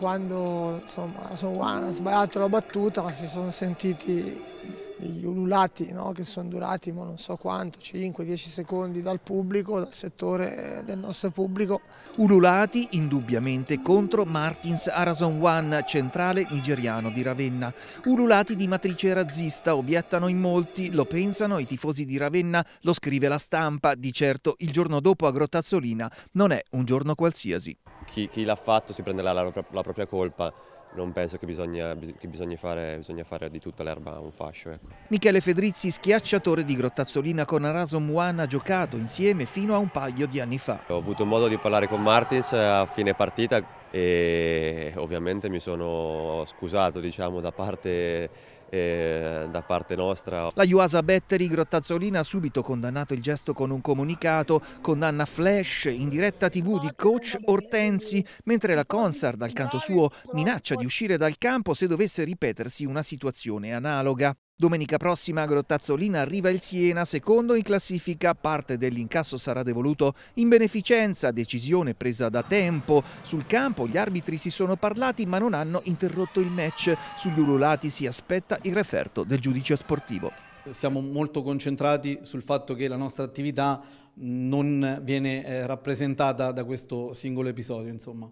quando insomma, sono, ha sbagliato la battuta si sono sentiti gli ululati no? che sono durati non so quanto, 5-10 secondi dal pubblico, dal settore eh, del nostro pubblico. Ululati indubbiamente contro Martins Arason One, centrale nigeriano di Ravenna. Ululati di matrice razzista, obiettano in molti, lo pensano i tifosi di Ravenna, lo scrive la stampa. Di certo il giorno dopo a Grottazzolina non è un giorno qualsiasi. Chi, chi l'ha fatto si prenderà la, la propria colpa non penso che bisogna, che bisogna, fare, bisogna fare, di tutta l'erba un fascio. Ecco. Michele Fedrizzi, schiacciatore di Grottazzolina con Araso Muan, ha giocato insieme fino a un paio di anni fa. Ho avuto modo di parlare con Martins a fine partita e ho ovviamente mi sono scusato diciamo, da, parte, eh, da parte nostra. La Juasa Betteri Grottazzolina ha subito condannato il gesto con un comunicato, condanna flash in diretta tv di coach Ortensi, mentre la Consar dal canto suo minaccia di uscire dal campo se dovesse ripetersi una situazione analoga. Domenica prossima a Grottazzolina arriva il Siena, secondo in classifica, parte dell'incasso sarà devoluto in beneficenza, decisione presa da tempo. Sul campo gli arbitri si sono parlati ma non hanno interrotto il match, sugli ululati si aspetta il referto del giudice sportivo. Siamo molto concentrati sul fatto che la nostra attività non viene eh, rappresentata da questo singolo episodio. Insomma.